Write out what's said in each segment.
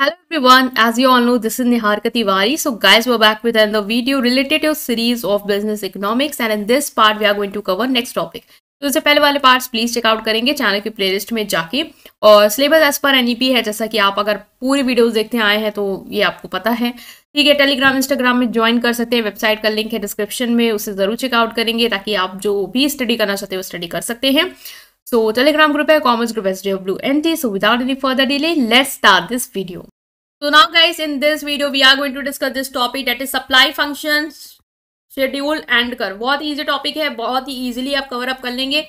Hello everyone, as you all know, this is Tiwari so guys guys, back with with the video related to series of business economics and in this part we are going to cover next topic तो इससे पहले वाले parts please check out करेंगे channel की playlist में जाके और syllabus as per N है जैसा कि आप अगर पूरी वीडियोज देखते आए हैं तो ये आपको पता है ठीक है टेलीग्राम इंस्टाग्राम में ज्वाइन कर सकते हैं वेबसाइट का लिंक है डिस्क्रिप्शन में उसे जरूर चेकआउट करेंगे ताकि आप जो भी स्टडी करना चाहते हो स्टडी कर सकते हैं So Telegram group hai, Commerce group SWNT. So without any further delay, let's start this video. So now guys, in this video, we are going to discuss this topic that is supply functions, schedule and curve. बहुत ही easy topic है, बहुत ही easily आप cover up कर लेंगे.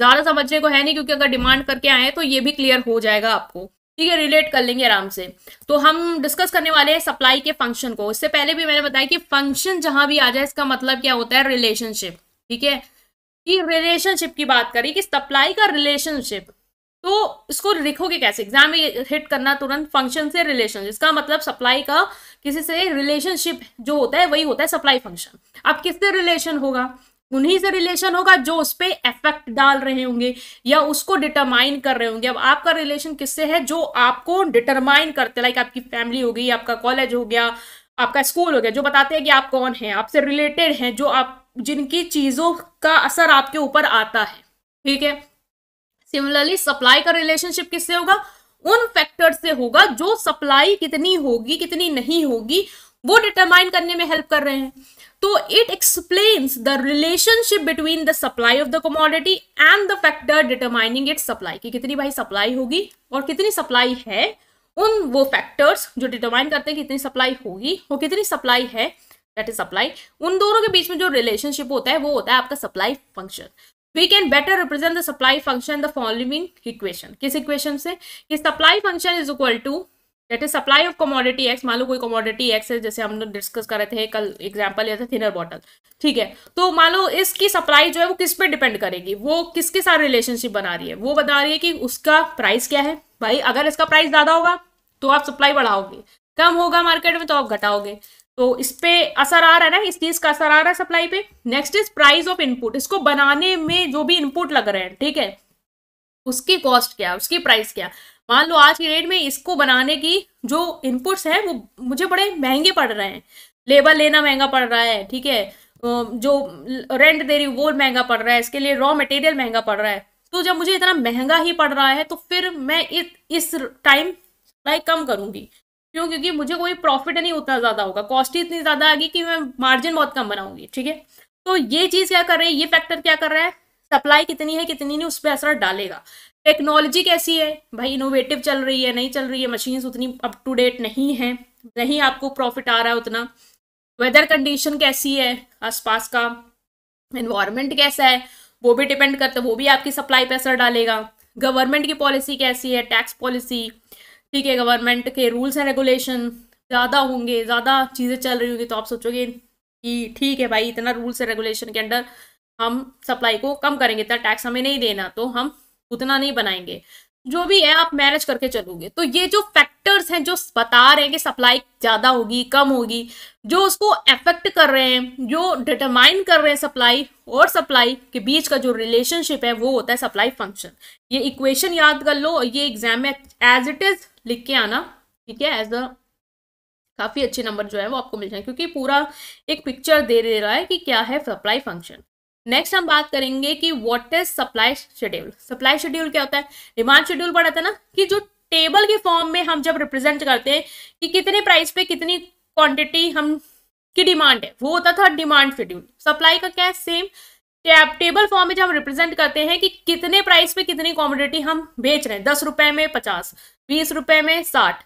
ज़्यादा समझने को है नहीं क्योंकि अगर डिमांड करके आए तो ये भी क्लियर हो जाएगा आपको ठीक है रिलेट कर लेंगे आराम से तो हम डिस्कस करने वाले हैं सप्लाई के फंक्शन को इससे पहले भी मैंने बताया कि फंक्शन जहां भी आ जाए इसका मतलब क्या होता है रिलेशनशिप ठीक है कि रिलेशनशिप की बात करें कि सप्लाई का रिलेशनशिप तो इसको लिखोगे कैसे एग्जाम में हिट करना तुरंत फंक्शन से रिलेशन इसका मतलब सप्लाई का किसी से रिलेशनशिप जो होता है वही होता है सप्लाई फंक्शन अब किससे रिलेशन होगा उन्हीं से रिलेशन होगा जो उस पर इफेक्ट डाल रहे होंगे या उसको डिटरमाइन कर रहे होंगे अब आपका रिलेशन किससे है जो आपको डिटरमाइन करते लाइक आपकी फैमिली हो गई आपका कॉलेज हो गया आपका स्कूल हो गया जो बताते हैं कि आप कौन हैं आपसे रिलेटेड हैं जो आप जिनकी चीज़ों का असर आपके ऊपर आता है ठीक है सिमिलरली सप्लाई का रिलेशनशिप किससे होगा उन फैक्टर से होगा जो सप्लाई कितनी होगी कितनी नहीं होगी वो डिटरमाइन करने में हेल्प कर रहे हैं तो it explains the relationship between the supply of the commodity and the factor determining it supply की कितनी भाई सप्लाई होगी और कितनी सप्लाई है उन वो फैक्टर्स जो डिटरमाइन करते हैं कितनी सप्लाई होगी और कितनी सप्लाई है दैट इज सप्लाई उन दोनों के बीच में जो रिलेशनशिप होता है वो होता है आपका supply function we can better represent the supply function the following equation किस इक्वेशन से कि supply function is equal to that is supply of commodity X मान लो कोई कमोडिटी एक्स है जैसे हम लोग डिस्कस कर रहे थे कल एग्जाम्पल लिया था थिनर बॉटल ठीक है तो मान लो इसकी सप्लाई जो है वो किस पे डिपेंड करेगी वो किसके साथ रिलेशनशिप बना रही है वो बता रही है कि उसका प्राइस क्या है भाई अगर इसका प्राइस ज्यादा होगा तो आप सप्लाई बढ़ाओगे कम होगा मार्केट में तो आप घटाओगे तो इस पे असर आ रहा है ना इस चीज का असर आ रहा है सप्लाई पे next is price of input इसको बनाने में जो भी इनपुट लग रहे हैं ठीक है उसकी कॉस्ट क्या उसकी प्राइस क्या मान लो आज की डेट में इसको बनाने की जो इनपुट्स हैं वो मुझे बड़े महंगे पड़ रहे हैं लेबर लेना महंगा पड़ रहा है ठीक है जो रेंट दे रही वो महंगा पड़ रहा है इसके लिए रॉ मटेरियल महंगा पड़ रहा है तो जब मुझे इतना महंगा ही पड़ रहा है तो फिर मैं इस टाइम सप्लाई कम करूंगी क्यों क्योंकि मुझे कोई प्रॉफिट नहीं उतना ज़्यादा होगा कॉस्ट ही इतनी ज़्यादा आएगी कि मैं मार्जिन बहुत कम बनाऊंगी ठीक है तो ये चीज़ क्या कर रही है ये फैक्टर क्या कर रहा है सप्लाई कितनी है कितनी नहीं उस पर असर डालेगा टेक्नोलॉजी कैसी है भाई इनोवेटिव चल रही है नहीं चल रही है मशीन्स उतनी अप टू डेट नहीं है नहीं आपको प्रॉफिट आ रहा है उतना वेदर कंडीशन कैसी है आसपास का एनवायरमेंट कैसा है वो भी डिपेंड करता है वो भी आपकी सप्लाई पर असर डालेगा गवर्नमेंट की पॉलिसी कैसी है टैक्स पॉलिसी ठीक है गवर्नमेंट के रूल्स एंड रेगुलेशन ज़्यादा होंगे ज़्यादा चीज़ें चल रही होंगी तो आप सोचोगे कि ठीक है भाई इतना रूल्स एंड रेगुलेशन के अंडर हम सप्लाई को कम करेंगे इतना टैक्स हमें नहीं देना तो हम उतना नहीं बनाएंगे जो भी है आप मैनेज करके चलोगे तो ये जो फैक्टर्स हैं जो बता रहे हैं कि सप्लाई ज़्यादा होगी कम होगी जो उसको अफेक्ट कर रहे हैं जो डिटरमाइन कर रहे हैं सप्लाई और सप्लाई के बीच का जो रिलेशनशिप है वो होता है सप्लाई फंक्शन ये इक्वेशन याद कर लो ये एग्जाम में एज इट इज लिख के आना ठीक है एज अ काफ़ी अच्छे नंबर जो है वो आपको मिल जाए क्योंकि पूरा एक पिक्चर दे दे रहा है कि क्या है सप्लाई फंक्शन नेक्स्ट हम बात करेंगे कि what is supply schedule supply schedule क्या होता है डिमांड शेड्यूल पढ़ा था ना कि जो टेबल के फॉर्म में हम जब रिप्रेजेंट करते हैं कि कितने प्राइस पे कितनी क्वांटिटी हम की डिमांड है वो होता था डिमांड शेड्यूल सप्लाई का क्या है सेम टेबल फॉर्म में जब हम रिप्रेजेंट करते हैं कि कितने प्राइस पे कितनी क्वांटिटी हम बेच रहे हैं दस रुपए में पचास बीस रुपए में साठ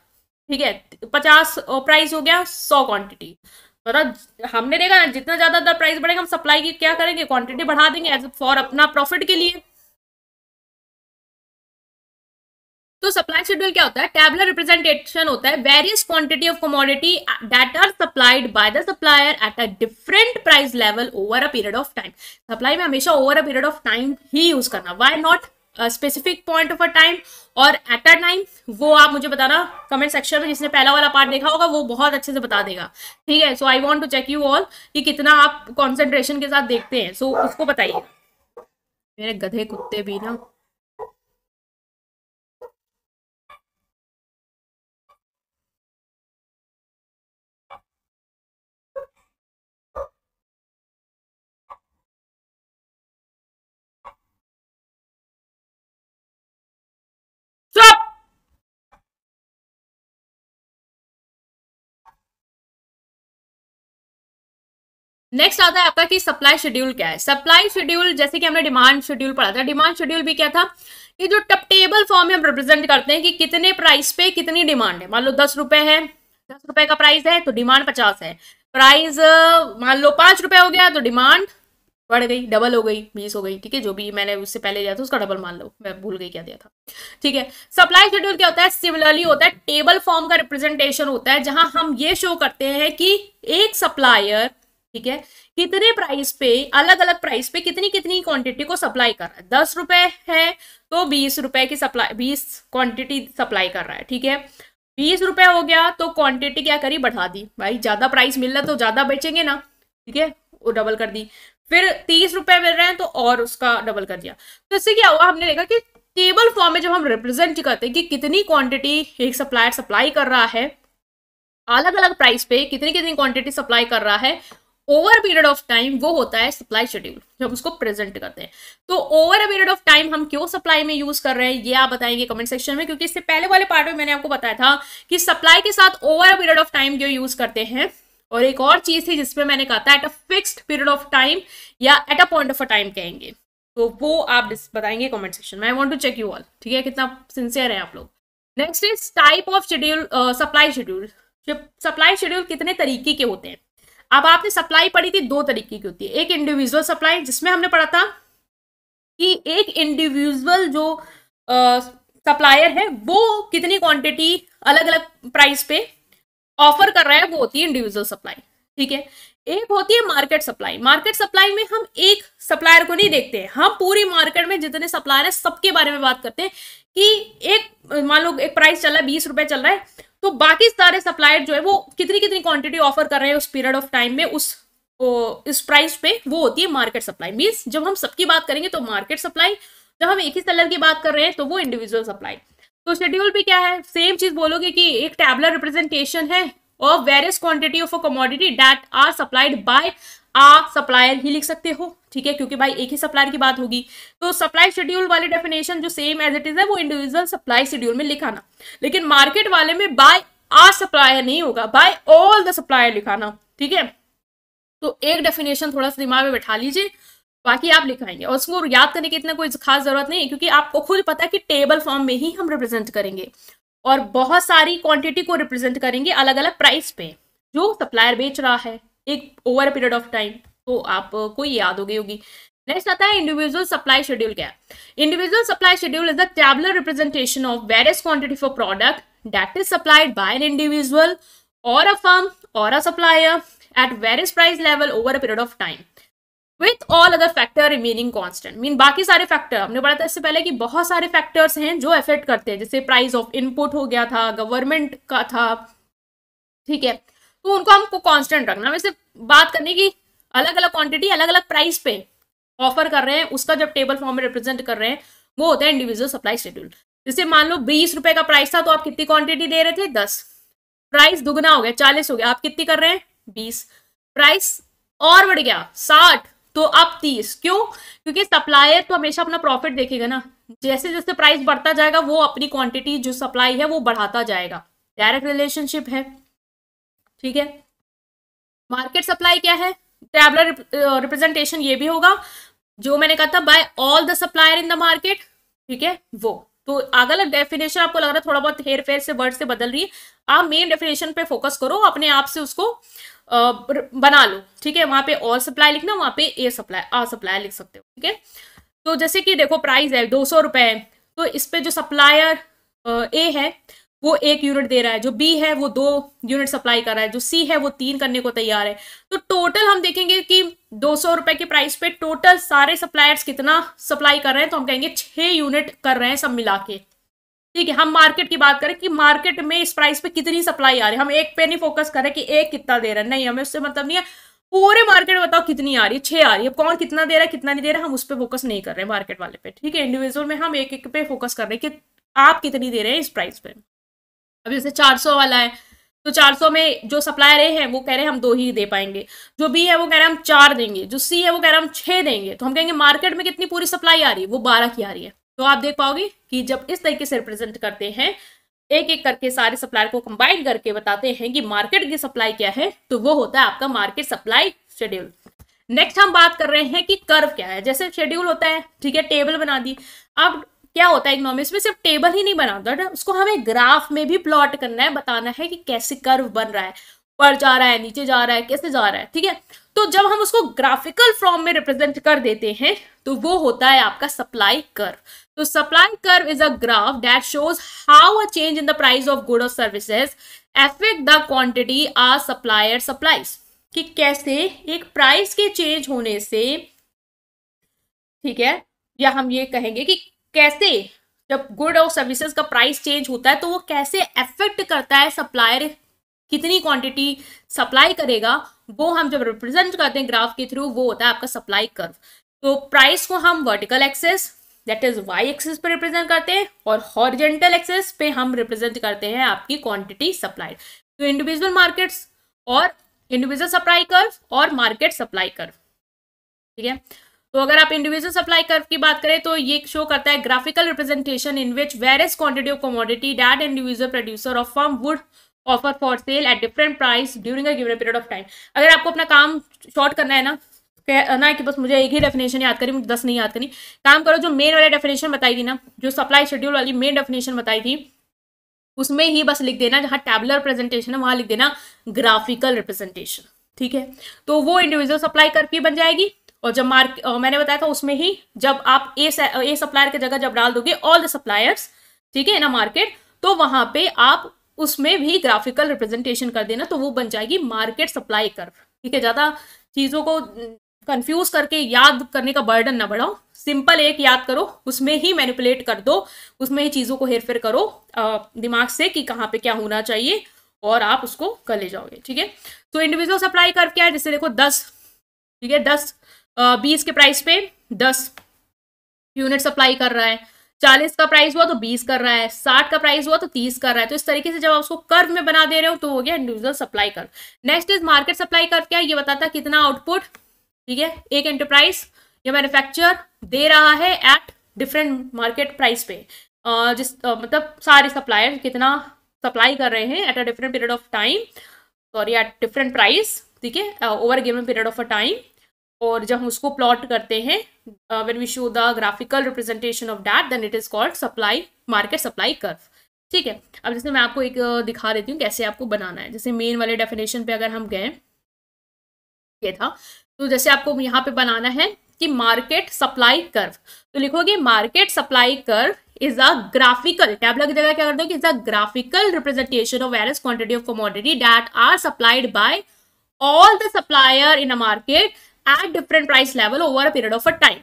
ठीक है पचास प्राइस हो गया सौ क्वांटिटी मतलब हमने देखा ना जितना ज्यादा प्राइस बढ़ेगा हम सप्लाई की क्या करेंगे क्वांटिटी बढ़ा देंगे एज फॉर अपना प्रॉफिट के लिए तो सप्लाई शेड्यूल क्या होता है टेबलर रिप्रेजेंटेशन होता है various quantity of commodity that are supplied by the supplier at a different price level over a period of time supply में हमेशा over a period of time ही यूज करना why not specific point of a time और at a time वो आप मुझे बताना comment section में जिसने पहला वाला पार्ट देखा होगा वो बहुत अच्छे से बता देगा ठीक है so I want to check you all कि कितना आप कॉन्सेंट्रेशन के साथ देखते हैं सो so, उसको बताइए मेरे गधे कुत्ते भी ना नेक्स्ट आता है आपका कि सप्लाई शेड्यूल क्या है सप्लाई शेड्यूल जैसे कि हमने डिमांड शेड्यूल पढ़ा था डिमांड शेड्यूल भी क्या था कि जो टेबल फॉर्म में हम रिप्रेजेंट करते हैं कि कितने प्राइस पे कितनी डिमांड है मान लो दस रुपए है दस रुपए का प्राइस है तो डिमांड पचास है प्राइस मान लो पांच रुपए हो गया तो डिमांड बढ़ गई डबल हो गई बीस हो गई ठीक है जो भी मैंने उससे पहले दिया था उसका डबल मान लो मैं भूल गई क्या दिया था ठीक है सप्लाई शेड्यूल क्या होता है सिमिलरली होता है टेबल फॉर्म का रिप्रेजेंटेशन होता है जहां हम ये शो करते हैं कि एक सप्लायर ठीक है कितने प्राइस पे अलग अलग प्राइस पे कितनी कितनी क्वांटिटी को सप्लाई कर रहा है दस रुपए है तो बीस रुपए की सप्लाई बीस क्वांटिटी सप्लाई कर रहा है ठीक है बीस रुपए हो गया तो क्वांटिटी क्या करी बढ़ा दी भाई ज्यादा प्राइस मिल रहा तो ज्यादा बेचेंगे ना ठीक है वो डबल कर दी फिर तीस रुपए मिल रहे हैं तो और उसका डबल कर दिया तो इससे क्या हुआ हमने देखा कि टेबल फॉर्म में जब हम रिप्रेजेंट करते हैं कि कितनी क्वांटिटी एक सप्लायर सप्लाई कर रहा है अलग अलग प्राइस पे कितनी कितनी क्वांटिटी सप्लाई कर रहा है ओवर पीरियड ऑफ टाइम वो होता है सप्लाई शेड्यूल जब उसको प्रेजेंट करते हैं तो over a period of time हम क्यों सप्लाई में यूज कर रहे हैं ये आप बताएंगे कमेंट सेक्शन में क्योंकि इससे पहले वाले पार्ट में मैंने आपको बताया था कि सप्लाई के साथ over a period of time क्यों यूज करते हैं और एक और चीज थी जिसमें मैंने कहा था at a fixed period of time या at a point of a time कहेंगे तो वो आप बताएंगे कमेंट सेक्शन में I want to check you all ठीक है कितना सिंसियर है आप लोग next is type of schedule supply schedule supply schedule कितने तरीके के होते हैं अब आपने सप्लाई पढ़ी थी दो तरीके की होती है एक इंडिविजुअल सप्लाई जिसमें हमने पढ़ा था कि एक इंडिविजुअल जो सप्लायर है वो कितनी क्वांटिटी अलग अलग प्राइस पे ऑफर कर रहा है वो होती है इंडिविजुअल सप्लाई ठीक है एक होती है मार्केट सप्लाई मार्केट सप्लाई में हम एक सप्लायर को नहीं देखते हम पूरी मार्केट में जितने सप्लायर है सबके बारे में बात करते हैं कि एक मान लो एक प्राइस चल रहा है बीस रुपए चल रहा है तो बाकी सारे सप्लायर जो है वो कितनी कितनी क्वांटिटी ऑफर कर रहे हैं उस पीरियड ऑफ टाइम में उस ओ, इस प्राइस पे वो होती है मार्केट सप्लाई मीन्स जब हम सबकी बात करेंगे तो मार्केट सप्लाई जब हम एक ही सेलर की बात कर रहे हैं तो वो इंडिविजुअल सप्लाई तो शेड्यूल भी क्या है सेम चीज बोलोगे कि एक टैबलर रिप्रेजेंटेशन है of various quantity of a commodity that are supplied by आप सप्लायर ही लिख सकते हो ठीक है क्योंकि भाई एक ही सप्लायर की बात होगी तो सप्लाई शेड्यूल वाले डेफिनेशन जो सेम एज इट इज है वो इंडिविजुअल सप्लाई शेड्यूल में लिखाना लेकिन मार्केट वाले में बाय आ सप्लायर नहीं होगा बाय ऑल द सप्लायर लिखाना ठीक है तो एक डेफिनेशन थोड़ा सा दिमाग में बैठा लीजिए बाकी आप लिखाएंगे और उसको याद करने की इतना कोई खास जरूरत नहीं है क्योंकि आपको खुद पता है कि टेबल फॉर्म में ही हम रिप्रेजेंट करेंगे और बहुत सारी क्वांटिटी को रिप्रेजेंट करेंगे अलग अलग प्राइस पे जो सप्लायर बेच रहा है एक ओवर पीरियड ऑफ टाइम तो आप आपको uh, याद हो गई होगी नेक्स्ट आता है इंडिविजुअल सप्लाई शेड्यूल क्या individual supply schedule is the tabular representation of various quantity for product that is supplied by an individual और अ फर्म और a supplier at various price level over a period of time with all other factor remaining constant mean बाकी सारे factor हमने पढ़ा था इससे पहले कि बहुत सारे फैक्टर्स हैं जो अफेक्ट करते हैं जैसे प्राइस ऑफ इनपुट हो गया था गवर्नमेंट का था ठीक है तो उनको हमको कॉन्स्टेंट रखना वैसे बात करने की अलग अलग क्वांटिटी अलग अलग प्राइस पे ऑफर कर रहे हैं उसका जब टेबल फॉर्म में रिप्रेजेंट कर रहे हैं वो होता है इंडिविजुअल सप्लाई शेड्यूल जैसे मान लो बीस रुपए का प्राइस था तो आप कितनी क्वांटिटी दे रहे थे दस प्राइस दुगना हो गया चालीस हो गया आप कितनी कर रहे हैं बीस प्राइस और बढ़ गया साठ तो अब तीस क्यों क्योंकि सप्लायर तो हमेशा अपना प्रॉफिट देखेगा ना जैसे जैसे प्राइस बढ़ता जाएगा वो अपनी क्वांटिटी जो सप्लाई है वो बढ़ाता जाएगा डायरेक्ट रिलेशनशिप है ठीक है मार्केट सप्लाई क्या है टैबलर रिप्रेजेंटेशन uh, ये भी होगा जो मैंने कहा था by all the supplier in the market ठीक है वो तो अगर डेफिनेशन आपको लग रहा है थोड़ा बहुत हेर फेर से वर्ड से बदल रही है आप मेन डेफिनेशन पे फोकस करो अपने आप से उसको uh, बना लो ठीक है वहां पे ऑल सप्लाई लिखना वहां पे ए सप्लाई आ सप्लाई लिख सकते हो ठीक है तो जैसे कि देखो प्राइस है दो सौ रुपए है तो इस पे जो सप्लायर ए uh, है वो एक यूनिट दे रहा है जो बी है वो दो यूनिट सप्लाई कर रहा है जो सी है वो तीन करने को तैयार है तो टोटल हम देखेंगे कि दो सौ रुपए के प्राइस पे टोटल सारे सप्लायर्स कितना सप्लाई कर रहे हैं तो हम कहेंगे छह यूनिट कर रहे हैं सब मिला के ठीक है हम मार्केट की बात करें कि मार्केट में इस प्राइस पे कितनी सप्लाई आ रही है हम एक पे नहीं फोकस करें कि एक कितना दे रहा है नहीं हमें उससे मतलब नहीं है पूरे मार्केट में बताओ कितनी आ रही है छह आ रही है कौन कितना दे रहा है कितना नहीं दे रहा हम उस पर फोकस नहीं कर रहे मार्केट वाले पे ठीक है इंडिविजुअल में हम एक एक पे फोकस कर रहे हैं कि आप कितनी दे रहे हैं इस प्राइस पे अभी जैसे चार सौ वाला है तो 400 में जो सप्लायर ए है वो कह रहे हैं हम दो ही दे पाएंगे जो बी है वो कह रहे हैं हम चार देंगे जो सी है वो कह रहे हैं हम छह देंगे तो हम कहेंगे मार्केट में कितनी पूरी सप्लाई आ रही है वो बारह की आ रही है तो आप देख पाओगे कि जब इस तरीके से रिप्रेजेंट करते हैं एक एक करके सारे सप्लायर को कंबाइन करके बताते हैं कि मार्केट की सप्लाई क्या है तो वो होता है आपका मार्केट सप्लाई शेड्यूल नेक्स्ट हम बात कर रहे हैं कि कर्व क्या है जैसे शेड्यूल होता है ठीक है टेबल बना दी अब क्या होता है इकोनॉमिक्स में सिर्फ टेबल ही नहीं बनाता उसको हमें ग्राफ में भी प्लॉट करना है बताना है कि कैसे कर्व बन रहा है ऊपर जा रहा है नीचे जा रहा है कैसे जा रहा है ठीक है तो जब हम उसको ग्राफिकल फॉर्म में रिप्रेजेंट कर देते हैं तो वो होता है आपका सप्लाई कर्व तो supply curve is a graph that shows how a change in the price of good और services affect the quantity are supplier supplies कि कैसे एक प्राइस के चेंज होने से ठीक है या हम ये कहेंगे कि कैसे जब गुड और सर्विसेज का प्राइस चेंज होता है तो वो कैसे अफेक्ट करता है सप्लायर कितनी क्वांटिटी सप्लाई करेगा वो हम जब रिप्रेजेंट करते हैं ग्राफ के थ्रू वो होता है आपका सप्लाई कर्व तो प्राइस को हम vertical axis that is Y axis पे रिप्रेजेंट करते हैं और हॉरिजेंटल एक्सेस पे हम रिप्रेजेंट करते हैं आपकी क्वांटिटी सप्लाई तो इंडिविजुअल मार्केट्स और इंडिविजुअल सप्लाई कर्व और मार्केट सप्लाई कर्व ठीक है तो अगर आप इंडिविजुअल सप्लाई कर्व की बात करें तो ये शो करता है graphical representation in which various quantity of commodity that individual producer of firm would offer for sale at different price during a given period of time अगर आपको अपना काम शॉर्ट करना है ना कहना कि बस मुझे एक ही डेफिनेशन याद करी मुझे दस नहीं याद करनी काम करो जो मेन वाली डेफिनेशन बताई थी ना जो सप्लाई शेड्यूल वाली मेन डेफिनेशन बताई थी उसमें ही बस लिख देना जहाँ टैबलर प्रेजेंटेशन है वहाँ लिख देना ग्राफिकल रिप्रेजेंटेशन ठीक है तो वो इंडिविजुअल सप्लाई करके बन जाएगी और जब मार्क मैंने बताया था उसमें ही जब आप ए ए सप्लायर की जगह जब डाल दोगे ऑल द सप्लायर्स ठीक है इन मार्केट तो वहां पे आप उसमें भी ग्राफिकल रिप्रेजेंटेशन कर देना तो वो बन जाएगी मार्केट सप्लाई कर्व ठीक है ज़्यादा चीज़ों को कंफ्यूज करके याद करने का बर्डन ना बढ़ाओ सिंपल एक याद करो उसमें ही मैनिपुलेट कर दो उसमें ही चीज़ों को हेरफेर करो दिमाग से कि कहाँ पे क्या होना चाहिए और आप उसको कर ले जाओगे ठीक है तो इंडिविजुअल सप्लाई कर्व क्या है जैसे देखो दस ठीक है दस बीस के प्राइस पे दस यूनिट सप्लाई कर रहा है चालीस का प्राइस हुआ तो बीस कर रहा है साठ का प्राइस हुआ तो तीस कर रहा है तो इस तरीके से जब आप उसको कर्व में बना दे रहे हो तो हो गया individual supply curve next is market supply curve क्या ये बताता है कितना आउटपुट ठीक है एक एंटरप्राइज या मैन्युफैक्चर दे रहा है एट डिफरेंट मार्केट प्राइस पे जिस मतलब सारे सप्लायर कितना सप्लाई कर रहे हैं at a different period of time sorry at different price ठीक है over given period of a time और जब हम उसको प्लॉट करते हैं when we show the graphical representation of that then it is called supply market supply curve ठीक है अब जैसे मैं आपको एक uh, दिखा देती हूँ कैसे आपको बनाना है जैसे मेन वाले डेफिनेशन पे अगर हम गए ये था तो जैसे आपको यहाँ पे बनाना है कि मार्केट सप्लाई कर्व तो लिखोगे market supply curve is a graphical tabular की जगह क्या कर दो is a graphical representation of various quantity of commodity that are supplied by all the supplier in a market at different price level over a period of a time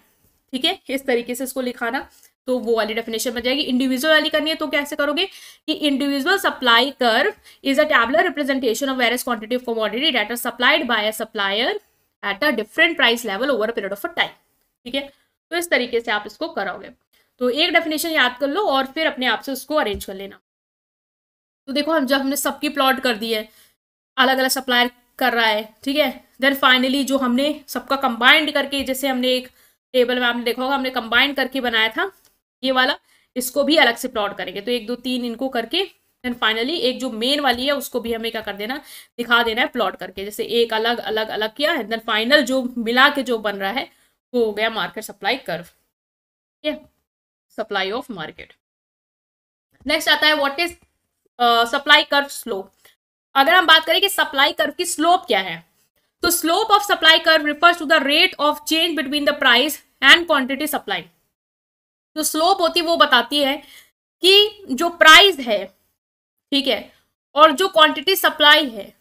ठीक है इस तरीके से इसको लिखाना तो वो वाली डेफिनेशन बन जाएगी इंडिविजुअल वाली करनी है तो कैसे करोगे कि individual supply curve is a tabular representation of various quantity of commodity that are supplied by a supplier at a different price level over a period of a time ठीक है तो इस तरीके से आप इसको कराओगे तो एक डेफिनेशन याद कर लो और फिर अपने आप से उसको अरेंज कर लेना तो देखो हम जब हमने सबकी प्लॉट कर दी है अलग अलग सप्लायर कर रहा है ठीक है देन फाइनली जो हमने सबका कंबाइंड करके जैसे हमने एक टेबल में आपने देखा होगा हमने कंबाइंड करके बनाया था ये वाला इसको भी अलग से प्लॉट करेंगे तो एक दो तीन इनको करके देन फाइनली एक जो मेन वाली है उसको भी हमें क्या कर देना दिखा देना है प्लॉट करके जैसे एक अलग अलग अलग किया है देन फाइनल जो मिला के जो बन रहा है वो हो गया मार्केट सप्लाई कर्व ठीक है सप्लाई ऑफ मार्केट नेक्स्ट आता है what is supply curve slope अगर हम बात करें कि सप्लाई कर्व की स्लोप क्या है तो slope of supply curve refers to the rate of change between the price and quantity supply जो स्लोप होती है वो बताती है कि जो प्राइस है ठीक है और जो क्वांटिटी सप्लाई है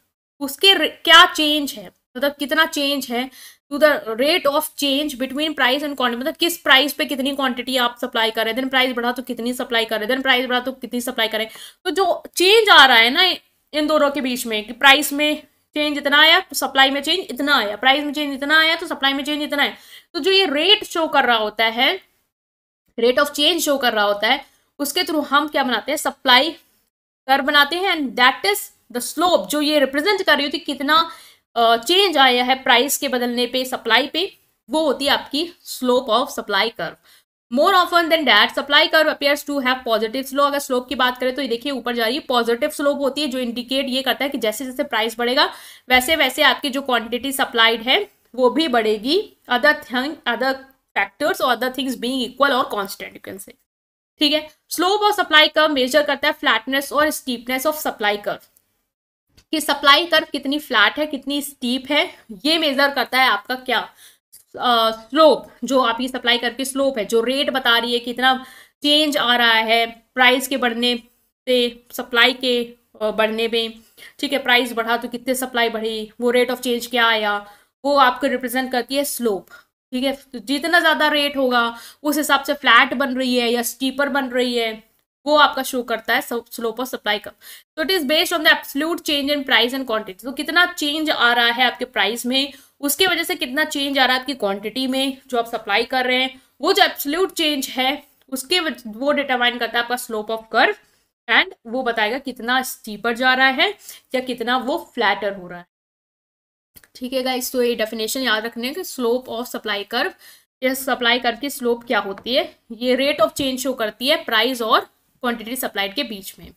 उसके क्या चेंज है मतलब कितना चेंज है to the rate of change between price and quantity मतलब किस प्राइस पे कितनी क्वांटिटी आप सप्लाई हैं देन प्राइस बढ़ा तो कितनी सप्लाई हैं देन प्राइस बढ़ा तो कितनी सप्लाई करें तो जो चेंज आ रहा है ना इन दोनों के बीच में कि प्राइस में चेंज इतना आया तो सप्लाई में चेंज इतना आया प्राइस में चेंज इतना आया तो सप्लाई में चेंज इतना आया तो जो ये रेट शो कर रहा होता है रेट ऑफ चेंज शो कर रहा होता है उसके थ्रू हम क्या बनाते हैं सप्लाई कर बनाते हैं and that is the slope जो ये रिप्रेजेंट कर रही होती कितना चेंज uh, आया है प्राइस के बदलने पे सप्लाई पे वो होती है आपकी slope of supply curve more often than that supply curve appears to have positive slope अगर स्लोप की बात करें तो ये देखिए ऊपर जा रही है पॉजिटिव स्लोप होती है जो इंडिकेट ये करता है कि जैसे जैसे प्राइस बढ़ेगा वैसे वैसे आपकी जो क्वांटिटी सप्लाइड है वो भी बढ़ेगी अदर थिंग अदर फैक्टर्स और अदर थिंग्स बींग इक्वल और कॉन्स्टेंट यू कैन से ठीक है स्लोप और सप्लाई कर मेजर करता है फ्लैटनेस और स्टीपनेस ऑफ सप्लाई कर कि सप्लाई कर कितनी फ्लैट है कितनी स्टीप है ये मेजर करता है आपका क्या स्लोप जो आपकी सप्लाई करके स्लोप है जो रेट बता रही है कि इतना चेंज आ रहा है प्राइस के बढ़ने से सप्लाई के बढ़ने में ठीक है प्राइस बढ़ा तो कितने सप्लाई बढ़ी वो रेट ऑफ चेंज क्या आया वो आपको रिप्रेजेंट करती है स्लोप ठीक है तो जितना ज़्यादा रेट होगा उस हिसाब से फ्लैट बन रही है या स्टीपर बन रही है वो आपका शो करता है स्लोप ऑफ सप्लाई का तो it is based on the absolute change in price and quantity तो कितना चेंज आ रहा है आपके प्राइस में उसके वजह से कितना चेंज आ रहा है आपकी क्वांटिटी में जो आप सप्लाई कर रहे हैं वो जो एब्सोल्यूट चेंज है उसके वो डिटरमाइन करता है आपका स्लोप ऑफ कर्व एंड वो बताएगा कितना स्टीपर जा रहा है या कितना वो फ्लैटर हो रहा है ठीक है गाइस तो ये डेफिनेशन याद रखने के स्लोप ऑफ सप्लाई कर्व या सप्लाई कर्व की स्लोप क्या होती है ये रेट ऑफ चेंज शो करती है प्राइस और क्वांटिटी सप्लाइड के बीच में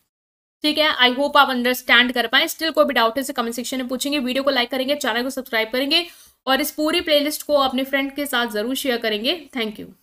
ठीक है आई होप आप अंडरस्टैंड कर पाए स्टिल कोई भी डाउट है कमेंट सेक्शन में पूछेंगे वीडियो को लाइक करेंगे चैनल को सब्सक्राइब करेंगे और इस पूरी प्लेलिस्ट को अपने फ्रेंड के साथ जरूर शेयर करेंगे थैंक यू